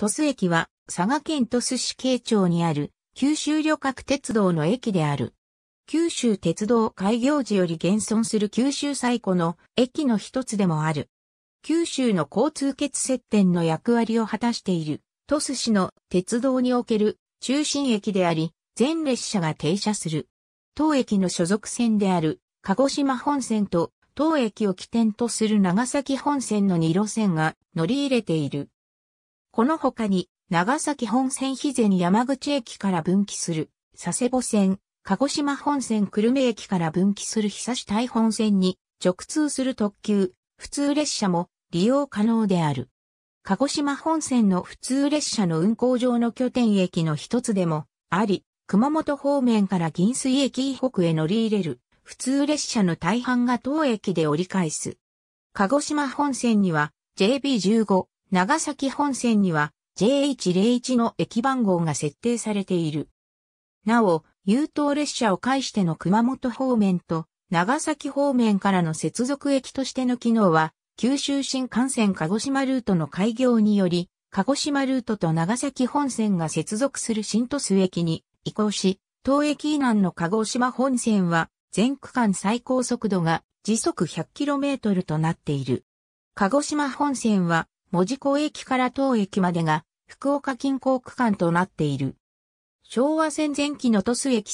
鳥栖駅は佐賀県鳥栖市慶町にある九州旅客鉄道の駅である。九州鉄道開業時より現存する九州最古の駅の一つでもある。九州の交通欠接点の役割を果たしている鳥栖市の鉄道における中心駅であり、全列車が停車する。当駅の所属線である鹿児島本線と当駅を起点とする長崎本線の2路線が乗り入れている。この他に、長崎本線肥前山口駅から分岐する、佐世保線、鹿児島本線久留米駅から分岐する久市大本線に直通する特急、普通列車も利用可能である。鹿児島本線の普通列車の運行上の拠点駅の一つでもあり、熊本方面から銀水駅以北へ乗り入れる普通列車の大半が当駅で折り返す。鹿児島本線には JB15 長崎本線には JH01 の駅番号が設定されている。なお、優等列車を介しての熊本方面と長崎方面からの接続駅としての機能は、九州新幹線鹿児島ルートの開業により、鹿児島ルートと長崎本線が接続する新都市駅に移行し、当駅以南の鹿児島本線は全区間最高速度が時速 100km となっている。鹿児島本線は文字港駅から当駅までが福岡近郊区間となっている。昭和戦前期の鳥栖駅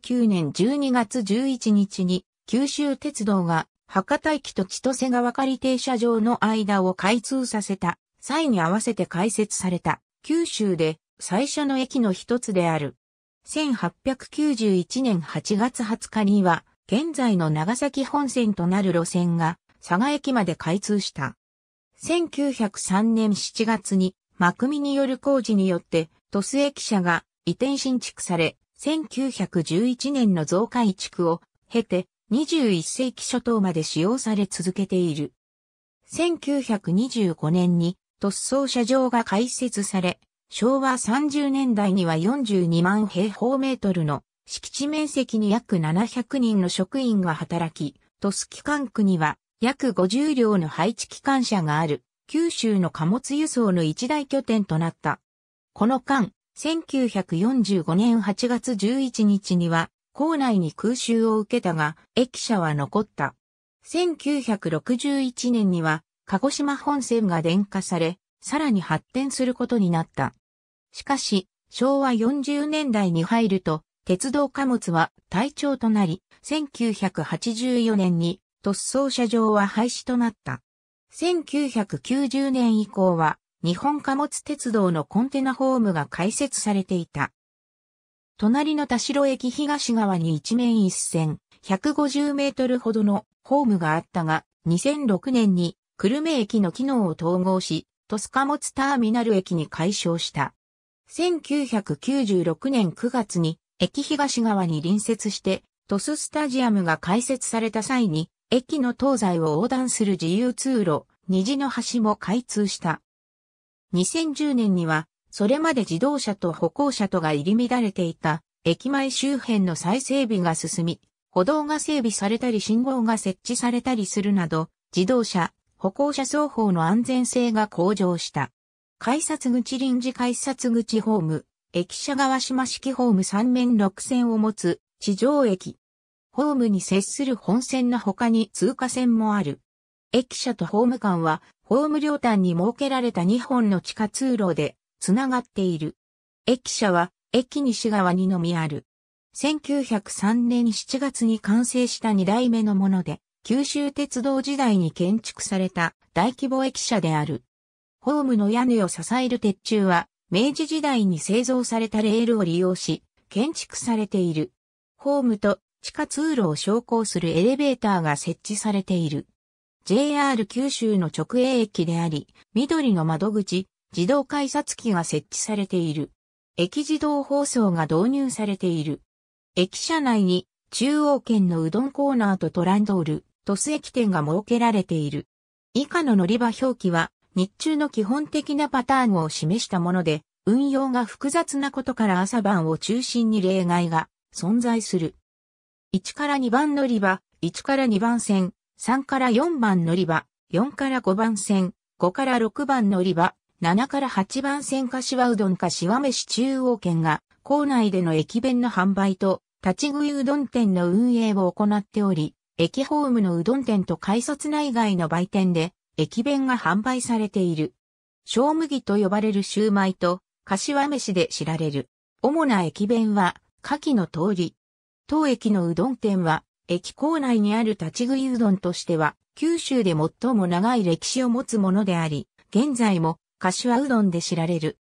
1889年12月11日に九州鉄道が博多駅と千歳川仮停車場の間を開通させた際に合わせて開設された九州で最初の駅の一つである。1891年8月20日には現在の長崎本線となる路線が佐賀駅まで開通した。1903年7月に、マクミによる工事によって、鳥栖駅舎が移転新築され、1911年の増改築を経て、21世紀初頭まで使用され続けている。1925年に、突総車場が開設され、昭和30年代には42万平方メートルの敷地面積に約700人の職員が働き、鳥栖機関区には約50両の配置機関車がある、九州の貨物輸送の一大拠点となった。この間、1945年8月11日には、校内に空襲を受けたが、駅舎は残った。1961年には、鹿児島本線が電化され、さらに発展することになった。しかし、昭和40年代に入ると、鉄道貨物は対調となり、1984年に突走車場は廃止となった。1990年以降は、日本貨物鉄道のコンテナホームが開設されていた。隣の田代駅東側に一面一線、150メートルほどのホームがあったが、2006年に久留米駅の機能を統合し、トス貨物ターミナル駅に改称した。1996年9月に駅東側に隣接して、トススタジアムが開設された際に、駅の東西を横断する自由通路、虹の橋も開通した。2010年には、それまで自動車と歩行者とが入り乱れていた、駅前周辺の再整備が進み、歩道が整備されたり信号が設置されたりするなど、自動車、歩行者双方の安全性が向上した。改札口臨時改札口ホーム、駅舎側島式ホーム3面6線を持つ地上駅、ホームに接する本線の他に通過線もある。駅舎とホーム間は、ホーム両端に設けられた2本の地下通路で、つながっている。駅舎は、駅西側にのみある。1903年7月に完成した2代目のもので、九州鉄道時代に建築された大規模駅舎である。ホームの屋根を支える鉄柱は、明治時代に製造されたレールを利用し、建築されている。ホームと地下通路を昇降するエレベーターが設置されている。JR 九州の直営駅であり、緑の窓口、自動改札機が設置されている。駅自動放送が導入されている。駅舎内に中央圏のうどんコーナーとトランドール、トス駅店が設けられている。以下の乗り場表記は日中の基本的なパターンを示したもので、運用が複雑なことから朝晩を中心に例外が存在する。1から2番乗り場、1から2番線、3から4番乗り場、4から5番線、5から6番乗り場、7から8番線柏うどん柏飯中央圏が、校内での駅弁の販売と、立ち食いうどん店の運営を行っており、駅ホームのうどん店と改札内外の売店で、駅弁が販売されている。小麦と呼ばれるシューマイと、柏飯で知られる。主な駅弁は、牡蠣の通り、当駅のうどん店は、駅構内にある立ち食いうどんとしては、九州で最も長い歴史を持つものであり、現在も、柏うどんで知られる。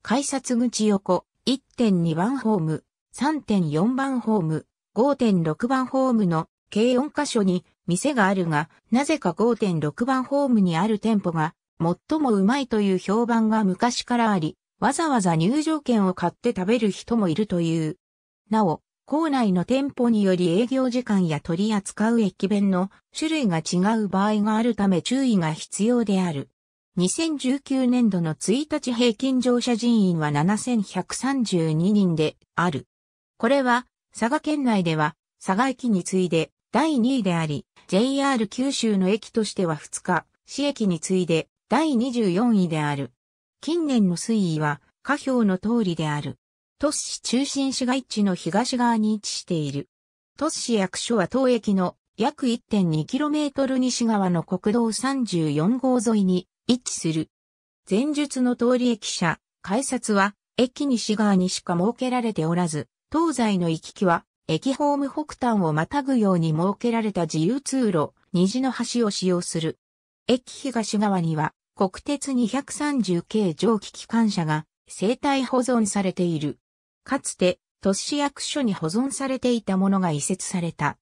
改札口横、1.2番ホーム、3.4番ホーム、5.6番ホームの計4カ所に店があるが、なぜか5.6番ホームにある店舗が最もうまいという評判が昔からあり、わざわざ入場券を買って食べる人もいるという。なお、校内の店舗により営業時間や取り扱う駅弁の種類が違う場合があるため注意が必要である。2019年度の1日平均乗車人員は7132人である。これは佐賀県内では佐賀駅に次いで第2位であり、JR 九州の駅としては2日、市駅に次いで第24位である。近年の推移は下表の通りである。都市中心市街地の東側に位置している。都市役所は当駅の約 1.2km 西側の国道34号沿いに位置する。前述の通り駅舎、改札は駅西側にしか設けられておらず、東西の行き来は駅ホーム北端をまたぐように設けられた自由通路、虹の橋を使用する。駅東側には国鉄230系蒸気機関車が生態保存されている。かつて、都市役所に保存されていたものが移設された。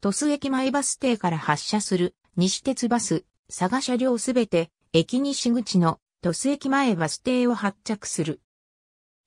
鳥栖駅前バス停から発車する西鉄バス、佐賀車両すべて、駅西口の鳥栖駅前バス停を発着する。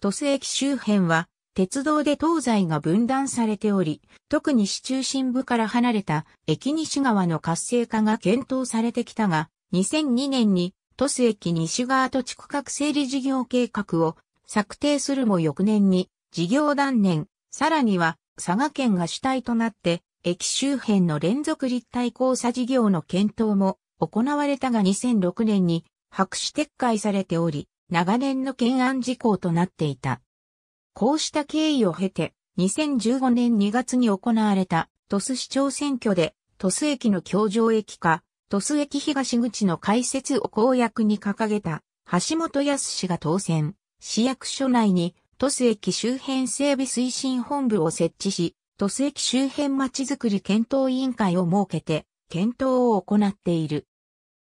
鳥栖駅周辺は、鉄道で東西が分断されており、特に市中心部から離れた駅西側の活性化が検討されてきたが、2002年に都市駅西側土地区画整理事業計画を策定するも翌年に事業断念、さらには佐賀県が主体となって、駅周辺の連続立体交差事業の検討も行われたが2006年に白紙撤回されており、長年の懸案事項となっていた。こうした経緯を経て、2015年2月に行われた鳥栖市長選挙で、鳥栖駅の橋上駅か、鳥栖駅東口の開設を公約に掲げた橋本康氏が当選、市役所内に鳥栖駅周辺整備推進本部を設置し、鳥栖駅周辺まちづくり検討委員会を設けて、検討を行っている。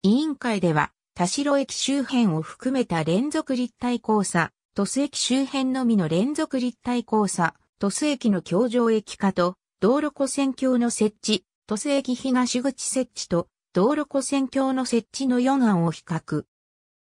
委員会では、田代駅周辺を含めた連続立体交差、鳥栖駅周辺のみの連続立体交差、鳥栖駅の橋上駅化と、道路湖線橋の設置、鳥栖駅東口設置と、道路湖線橋の設置の4案を比較。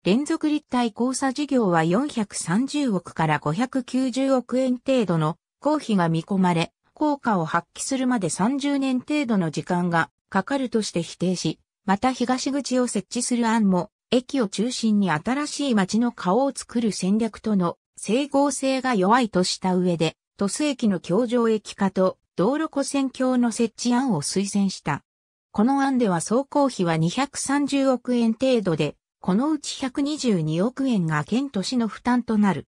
連続立体交差事業は430億から590億円程度の公費が見込まれ、効果を発揮するまで30年程度の時間がかかるとして否定し、また東口を設置する案も、駅を中心に新しい街の顔を作る戦略との整合性が弱いとした上で、都市駅の橋上駅化と道路湖線橋の設置案を推薦した。この案では総工費は230億円程度で、このうち122億円が県都市の負担となる。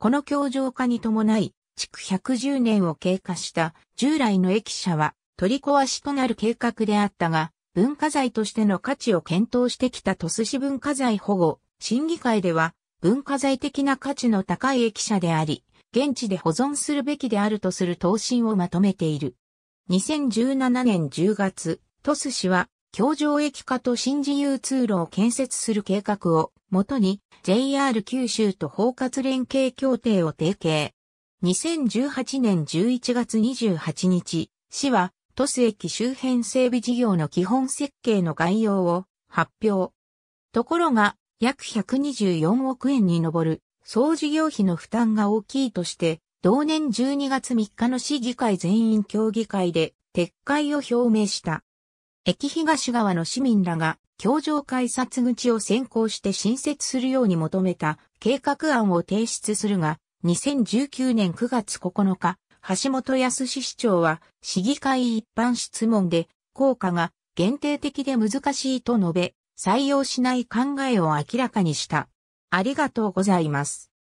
この強情化に伴い、築110年を経過した従来の駅舎は取り壊しとなる計画であったが、文化財としての価値を検討してきた都市文化財保護審議会では、文化財的な価値の高い駅舎であり、現地で保存するべきであるとする答申をまとめている。2017年10月、都市市は京城駅化と新自由通路を建設する計画をもとに JR 九州と包括連携協定を提携。2018年11月28日、市は都市駅周辺整備事業の基本設計の概要を発表。ところが、約124億円に上る総事業費の負担が大きいとして、同年12月3日の市議会全員協議会で撤回を表明した。駅東側の市民らが、協場改札口を先行して新設するように求めた計画案を提出するが、2019年9月9日、橋本康市長は市議会一般質問で、効果が限定的で難しいと述べ、採用しない考えを明らかにした。ありがとうございます。